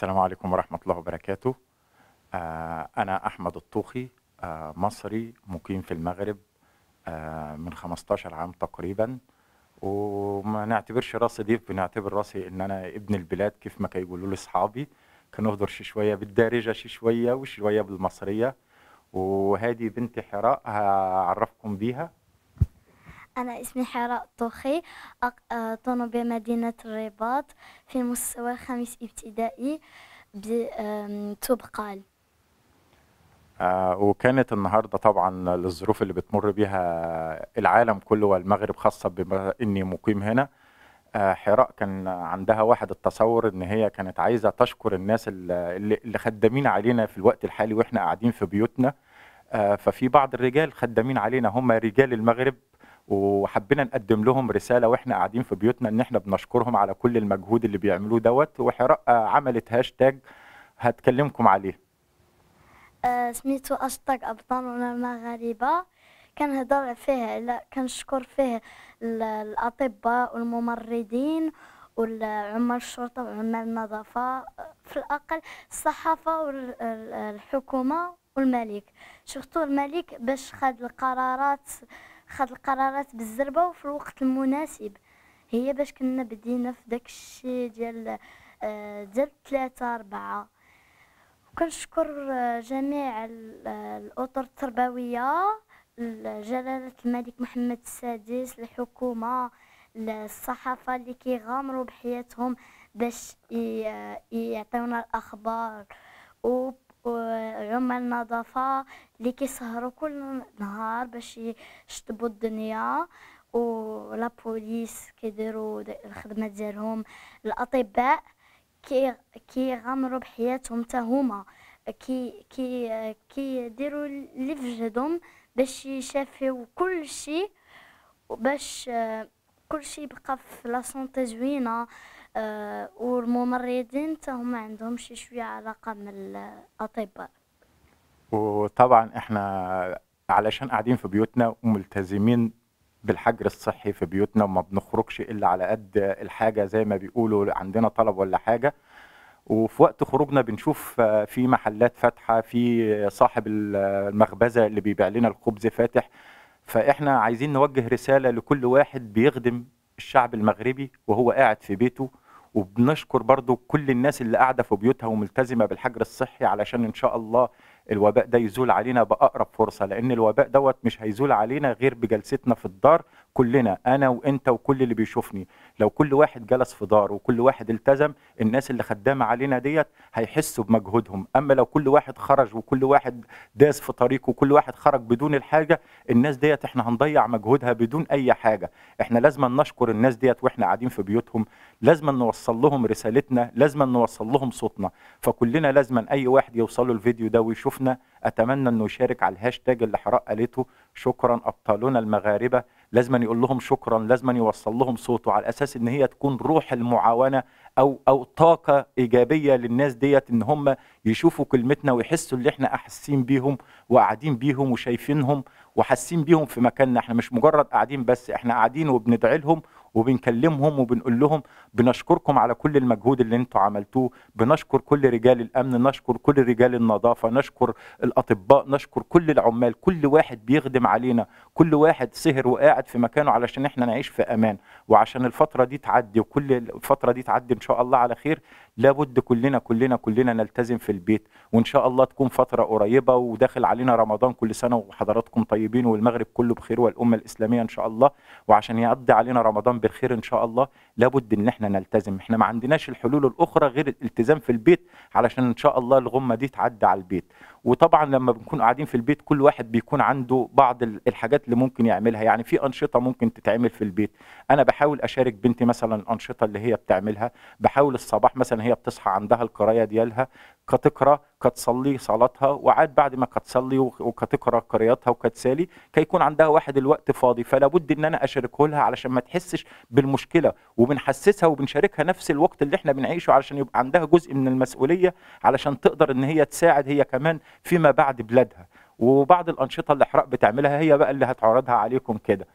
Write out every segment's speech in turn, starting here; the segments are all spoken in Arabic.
السلام عليكم ورحمة الله وبركاته آه، أنا أحمد الطوخي آه، مصري مقيم في المغرب آه، من 15 عام تقريبا وما نعتبرش راسي ضيف بنعتبر راسي ان انا ابن البلاد كيف ما كيقولوا لي اصحابي كنهضر شي شويه بالدارجه شي شويه وشويه بالمصريه وهذه بنتي حراء هعرفكم بيها أنا اسمي حراء طوخي آه، طنب بمدينة الرباط في مستوى الخامس ابتدائي بتبقال آه، وكانت النهارده طبعا للظروف اللي بتمر بيها العالم كله والمغرب خاصه بما اني مقيم هنا آه، حراء كان عندها واحد التصور ان هي كانت عايزه تشكر الناس اللي, اللي خدامين علينا في الوقت الحالي واحنا قاعدين في بيوتنا ففي بعض الرجال خدامين علينا هم رجال المغرب وحبينا نقدم لهم رساله واحنا قاعدين في بيوتنا ان احنا بنشكرهم على كل المجهود اللي بيعملوه دوت وحراء عملت هاشتاج هتكلمكم عليه آه، سميتو هاشتاج ابطال المغاربة كنهضر فيه كنشكر فيه الأطباء والممرضين والعمال الشرطة وعمال النظافة في الأقل الصحافة والحكومة والملك شفتو الملك باش خد القرارات خد القرارات بالزربة وفي الوقت المناسب هي باش كنا بدينا في داك الشيء ديال آه، ديال ثلاثة أربعة وكنشكر آه، جميع آه، الأطر التربوية جلالة الملك محمد السادس الحكومة الصحافة اللي كيغامروا بحياتهم باش يعطيونا الأخبار و وعمل النظافة اللي كيسهروا كل نهار باش يشطبوا الدنيا ولا بوليس كيديروا الخدمة ديالهم الأطباء كي كيغامروا بحياتهم حتى هما كي كي كيديروا اللي في جهدهم باش يشافيو كل شيء وباش كل شيء يبقى في لا سونتي زوينه آه، والممرضين هم ما عندهمش شويه علاقه من الاطباء وطبعا احنا علشان قاعدين في بيوتنا وملتزمين بالحجر الصحي في بيوتنا وما بنخرجش الا على قد الحاجه زي ما بيقولوا عندنا طلب ولا حاجه وفي وقت خروجنا بنشوف آه، في محلات فاتحه في صاحب المخبزه اللي بيبيع لنا الخبز فاتح فاحنا عايزين نوجه رساله لكل واحد بيخدم الشعب المغربي وهو قاعد في بيته وبنشكر برضو كل الناس اللي قاعده في بيوتها وملتزمه بالحجر الصحي علشان ان شاء الله الوباء ده يزول علينا باقرب فرصه لان الوباء دوت مش هيزول علينا غير بجلستنا في الدار كلنا انا وانت وكل اللي بيشوفني لو كل واحد جلس في داره وكل واحد التزم الناس اللي خدامه علينا ديت هيحسوا بمجهودهم اما لو كل واحد خرج وكل واحد داس في طريقه وكل واحد خرج بدون الحاجه الناس ديت احنا هنضيع مجهودها بدون اي حاجه احنا لازم نشكر الناس ديت واحنا قاعدين في بيوتهم لازم نوصل لهم رسالتنا لازم نوصل لهم صوتنا فكلنا لازم اي واحد يوصل له الفيديو ده ويشوفنا اتمنى انه يشارك على الهاشتاج اللي حراء قالته شكرا ابطالنا المغاربه لازم يقول لهم شكرا لازم يوصل لهم صوته على اساس ان هي تكون روح المعاونه او او طاقه ايجابيه للناس ديت ان هم يشوفوا كلمتنا ويحسوا اللي احنا احسين بيهم وقاعدين بيهم وشايفينهم وحاسين بيهم في مكاننا احنا مش مجرد قاعدين بس احنا قاعدين وبندعي لهم وبنكلمهم وبنقول لهم بنشكركم على كل المجهود اللي انتم عملتوه بنشكر كل رجال الامن نشكر كل رجال النظافه نشكر الاطباء نشكر كل العمال كل واحد بيخدم علينا كل واحد سهر وقاعد في مكانه علشان احنا نعيش في امان وعشان الفتره دي تعدي وكل الفتره دي تعدي ان شاء الله على خير لابد كلنا كلنا كلنا نلتزم في البيت وان شاء الله تكون فتره قريبه وداخل علينا رمضان كل سنه وحضراتكم طيبين والمغرب كله بخير والامه الاسلاميه ان شاء الله وعشان يقضي علينا رمضان بالخير ان شاء الله لابد ان احنا نلتزم احنا ما عندناش الحلول الاخرى غير الالتزام في البيت علشان ان شاء الله الغمه دي تعدي على البيت وطبعا لما بنكون قاعدين في البيت كل واحد بيكون عنده بعض الحاجات اللي ممكن يعملها يعني في انشطه ممكن تتعمل في البيت انا بحاول اشارك بنتي مثلا الانشطه اللي هي بتعملها بحاول الصباح مثلا هي بتصحى عندها القرايه ديالها كتقرا كانت تصلي صلاتها وعاد بعد ما كانت تصلي وكتقرا قراءتها وكتسالي كيكون عندها واحد الوقت فاضي فلا بد ان انا اشاركه لها علشان ما تحسش بالمشكله وبنحسسها وبنشاركها نفس الوقت اللي احنا بنعيشه علشان يبقى عندها جزء من المسؤوليه علشان تقدر ان هي تساعد هي كمان فيما بعد بلادها وبعض الانشطه اللي حراء بتعملها هي بقى اللي هتعرضها عليكم كده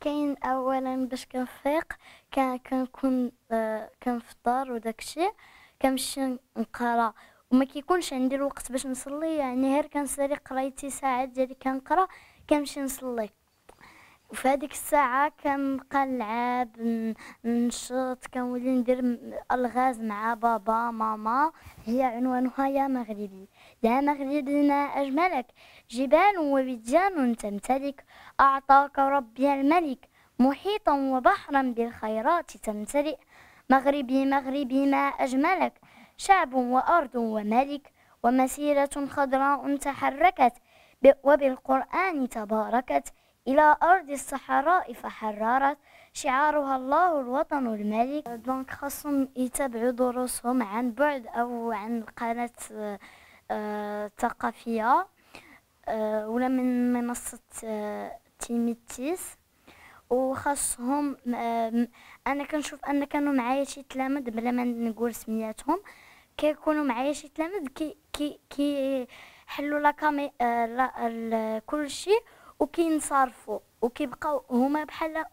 كاين اولا باش كنفيق كنكون آه، كنفطر وداكشي كنمشي نقرا وما كيكونش عندي الوقت باش نصلي يعني غير كنصلي قرايتي ساعات ديالي كنقرا كنمشي نصلي وفي هذيك الساعه كنبقى نلعب نشط كنولي ندير الغاز مع بابا ماما هي عنوانها يا مغربي يا مغربي ما اجملك جبال وبيجان تمتلك اعطاك ربي الملك محيطا وبحرا بالخيرات تمتلئ مغربي مغربي ما اجملك شعب وأرض وملك ومسيرة خضراء تحركت وبالقرآن تباركت إلى أرض الصحراء فحررت شعارها الله الوطن الملك دونك خاصهم يتابعوا دروسهم عن بعد أو عن قناة آه، ثقافية آه، ولا من منصة آه، تيميتيس وخاصهم انا كنشوف ان كانوا معايا شي تلامذ بلا ما نقول سمياتهم كيكونوا معايا شي تلامذ كي كي كي حلوا لا كامي آه كلشي وكينصرفوا وكيبقاو هما بحال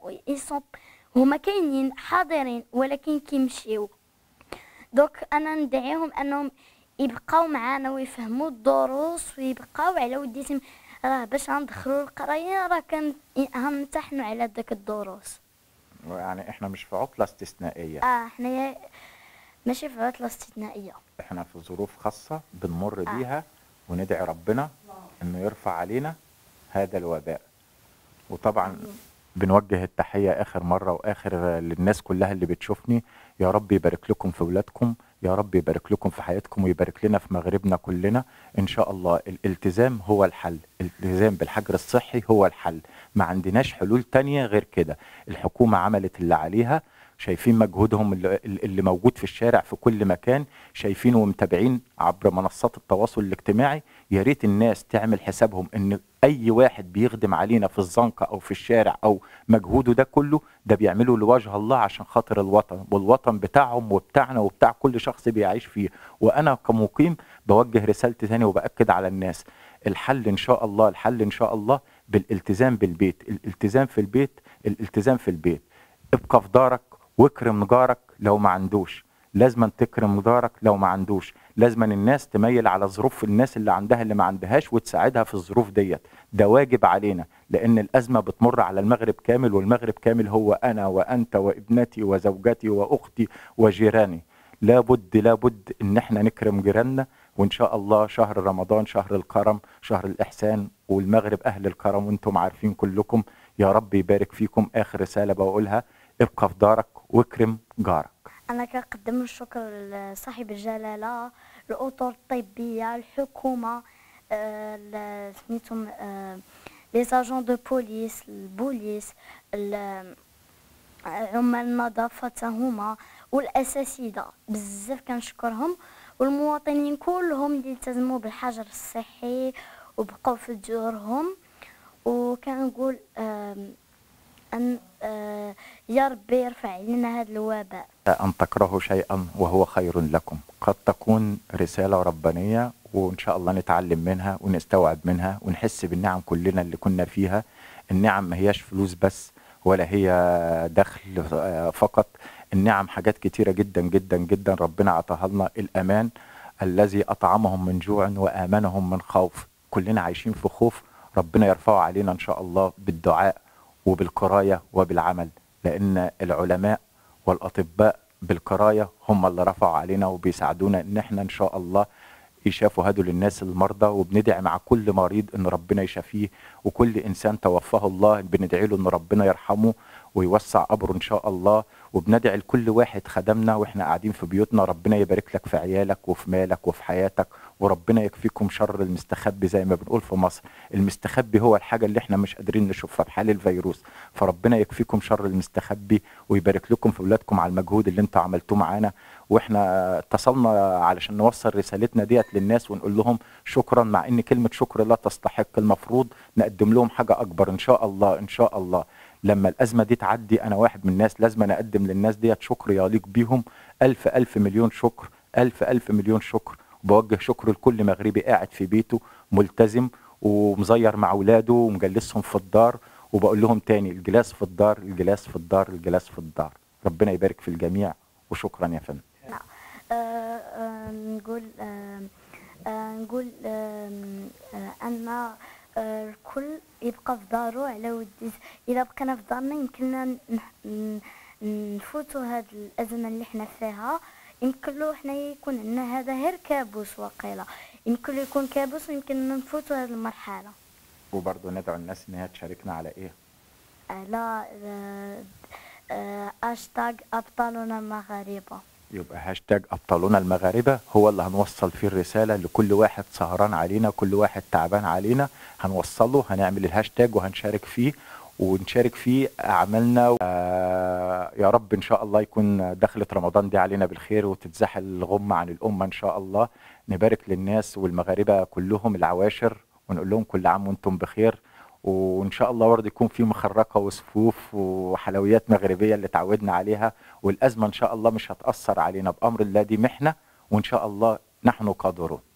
هما كاينين حاضرين ولكن كيمشيو دوك انا ندعيهم انهم يبقاو معانا ويفهموا الدروس ويبقاو على وديتهم راه باش غندخلوا القرايه راه كان غنمتحنوا على داك الدروس يعني احنا مش في عطله استثنائيه اه حنايا ماشي في عطلة استثنائية احنا في ظروف خاصة بنمر آه. بيها وندعي ربنا انه يرفع علينا هذا الوباء وطبعا بنوجه التحية اخر مرة واخر للناس كلها اللي بتشوفني يا رب يبارك لكم في اولادكم يا رب يبارك لكم في حياتكم ويبارك لنا في مغربنا كلنا ان شاء الله الالتزام هو الحل الالتزام بالحجر الصحي هو الحل ما عندناش حلول تانية غير كده الحكومة عملت اللي عليها شايفين مجهودهم اللي, اللي موجود في الشارع في كل مكان شايفينه ومتابعين عبر منصات التواصل الاجتماعي يا ريت الناس تعمل حسابهم ان اي واحد بيخدم علينا في الزنقه او في الشارع او مجهوده ده كله ده بيعمله لوجه الله عشان خاطر الوطن والوطن بتاعهم وبتاعنا وبتاع كل شخص بيعيش فيه وانا كمقيم بوجه رسالتي ثاني وباكد على الناس الحل ان شاء الله الحل ان شاء الله بالالتزام بالبيت الالتزام في البيت الالتزام في البيت ابقى في دارك واكرم جارك لو ما عندوش لازما تكرم جارك لو ما عندوش لازما الناس تميل على ظروف الناس اللي عندها اللي ما عندهاش وتساعدها في الظروف ديت ده واجب علينا لان الازمه بتمر على المغرب كامل والمغرب كامل هو انا وانت وابنتي وزوجتي واختي وجيراني لابد لابد ان احنا نكرم جيراننا وان شاء الله شهر رمضان شهر الكرم شهر الاحسان والمغرب اهل الكرم وانتم عارفين كلكم يا رب يبارك فيكم اخر رساله بقولها ابقى في دارك واكرم جارك انا كنقدم الشكر لصاحب الجلاله الاطر الطبيه الحكومه سميتهم لي ساجون دو بوليس البوليس آه، عمال النظافه هما والاساسيده بزاف كنشكرهم والمواطنين كلهم اللي التزموا بالحجر الصحي وبقوا في ديورهم وكنقول أن آه، يا ربي يرفع علينا هذا الوباء أن تكرهوا شيئا وهو خير لكم قد تكون رسالة ربانية وإن شاء الله نتعلم منها ونستوعب منها ونحس بالنعم كلنا اللي كنا فيها النعم ما هياش فلوس بس ولا هي دخل آه، فقط النعم حاجات كتيرة جدا جدا جدا ربنا عطاها لنا الأمان الذي أطعمهم من جوع وآمنهم من خوف كلنا عايشين في خوف ربنا يرفعه علينا إن شاء الله بالدعاء وبالقراية وبالعمل لأن العلماء والأطباء بالقراية هم اللي رفعوا علينا وبيساعدونا إن إحنا إن شاء الله يشافوا هدول الناس المرضى وبندعي مع كل مريض ان ربنا يشافيه وكل انسان توفاه الله بندعي له ان ربنا يرحمه ويوسع قبره ان شاء الله وبندعي لكل واحد خدمنا واحنا قاعدين في بيوتنا ربنا يبارك لك في عيالك وفي مالك وفي حياتك وربنا يكفيكم شر المستخبي زي ما بنقول في مصر المستخبي هو الحاجه اللي احنا مش قادرين نشوفها بحال الفيروس فربنا يكفيكم شر المستخبي ويبارك لكم في اولادكم على المجهود اللي انتوا عملتوه معانا واحنا اتصلنا علشان نوصل رسالتنا ديت للناس ونقول لهم شكرا مع ان كلمه شكر لا تستحق المفروض نقدم لهم حاجه اكبر ان شاء الله ان شاء الله لما الازمه دي تعدي انا واحد من الناس لازم أنا اقدم للناس ديت شكر يليق بيهم الف الف مليون شكر الف الف مليون شكر وبوجه شكر لكل مغربي قاعد في بيته ملتزم ومزير مع اولاده ومجلسهم في الدار وبقول لهم تاني الجلاس في الدار الجلاس في الدار الجلاس في الدار ربنا يبارك في الجميع وشكرا يا فندم آه، آه، نقول آه، نقول ان الكل يبقى في دارو على ودي اذا بقينا في دارنا يمكننا نفوتوا هاد الازمه اللي حنا فيها يمكن له حنا يكون عندنا هذا غير كابوس وقيله يمكن له يكون كابوس ويمكن نفوتوا هذه المرحله وبرضه ندعو الناس ان هي تشاركنا على ايه على اشتاج ابطالنا المغاربه يبقى هاشتاج ابطالنا المغاربه هو اللي هنوصل فيه الرساله لكل واحد سهران علينا كل واحد تعبان علينا هنوصله هنعمل الهاشتاج وهنشارك فيه ونشارك فيه اعمالنا آه يا رب ان شاء الله يكون دخلت رمضان دي علينا بالخير وتتزحل الغمه عن الامه ان شاء الله نبارك للناس والمغاربه كلهم العواشر ونقول لهم كل عام وانتم بخير وان شاء الله برضه يكون في مخرقه وصفوف وحلويات مغربيه اللي اتعودنا عليها والازمه ان شاء الله مش هتاثر علينا بامر الله دي محنه وان شاء الله نحن قادرون